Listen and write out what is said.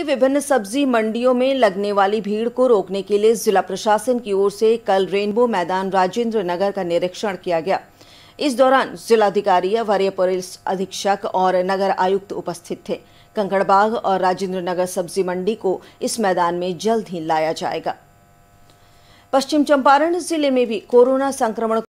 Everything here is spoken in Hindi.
के विभिन्न सब्जी मंडियों में लगने वाली भीड़ को रोकने के लिए जिला प्रशासन की ओर से कल रेनबो मैदान राजेंद्र नगर का निरीक्षण किया गया इस दौरान जिलाधिकारी वरीय पुलिस अधीक्षक और नगर आयुक्त उपस्थित थे कंकड़बाग और राजेंद्र नगर सब्जी मंडी को इस मैदान में जल्द ही लाया जाएगा पश्चिम चंपारण जिले में भी कोरोना संक्रमण